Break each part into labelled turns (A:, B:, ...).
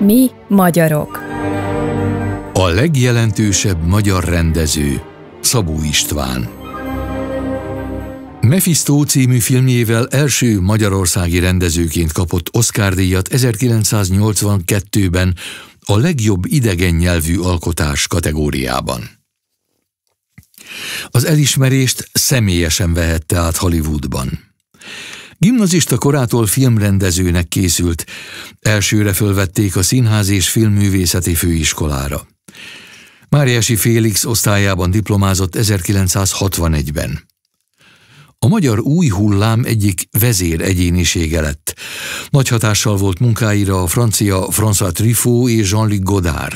A: Mi magyarok. A legjelentősebb magyar rendező Szabó István. Mephisto című filmjével első magyarországi rendezőként kapott Oscar-díjat 1982-ben a legjobb idegen nyelvű alkotás kategóriában. Az elismerést személyesen vehette át Hollywoodban. Gimnazista korától filmrendezőnek készült. Elsőre fölvették a Színház és Filmművészeti Főiskolára. Máriási Félix osztályában diplomázott 1961-ben. A magyar új hullám egyik vezér egyénisége lett. Nagy hatással volt munkáira a francia François Truffaut és Jean-Luc Godard.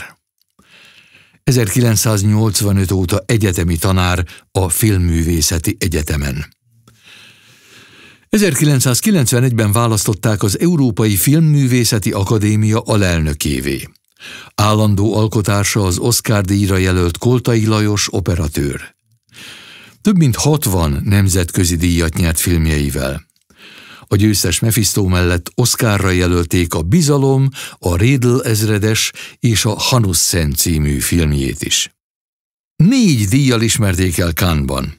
A: 1985 óta egyetemi tanár a Filmművészeti Egyetemen. 1991-ben választották az Európai Filmművészeti Akadémia alelnökévé. Állandó alkotása az Oscar-díjra jelölt Koltai Lajos operatőr. Több mint 60 nemzetközi díjat nyert filmjeivel. A győztes Mephisto mellett Oscarra jelölték a Bizalom, a Rédl ezredes és a Hanussen című filmjét is. Négy díjjal ismerték el Kánban.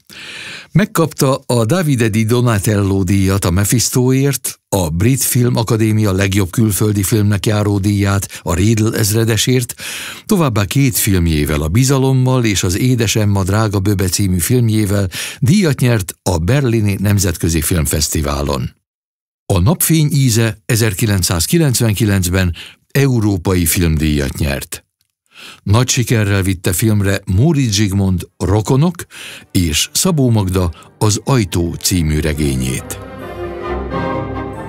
A: Megkapta a Davide di Donatello díjat a Mephistóért, a Brit Film Akadémia legjobb külföldi filmnek járó díját a Riddle ezredesért, továbbá két filmjével, a Bizalommal és az Édesem a drága böbe című filmjével díjat nyert a Berlini Nemzetközi Filmfesztiválon. A Napfény íze 1999-ben európai filmdíjat nyert. Nagy sikerrel vitte filmre Móri Zsigmond Rokonok és Szabó Magda az Ajtó című regényét.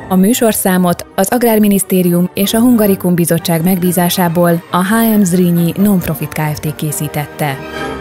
A: A műsorszámot az Agrárminisztérium és a Hungarikum Bizottság megbízásából a HM Zrínyi Nonprofit Kft. készítette.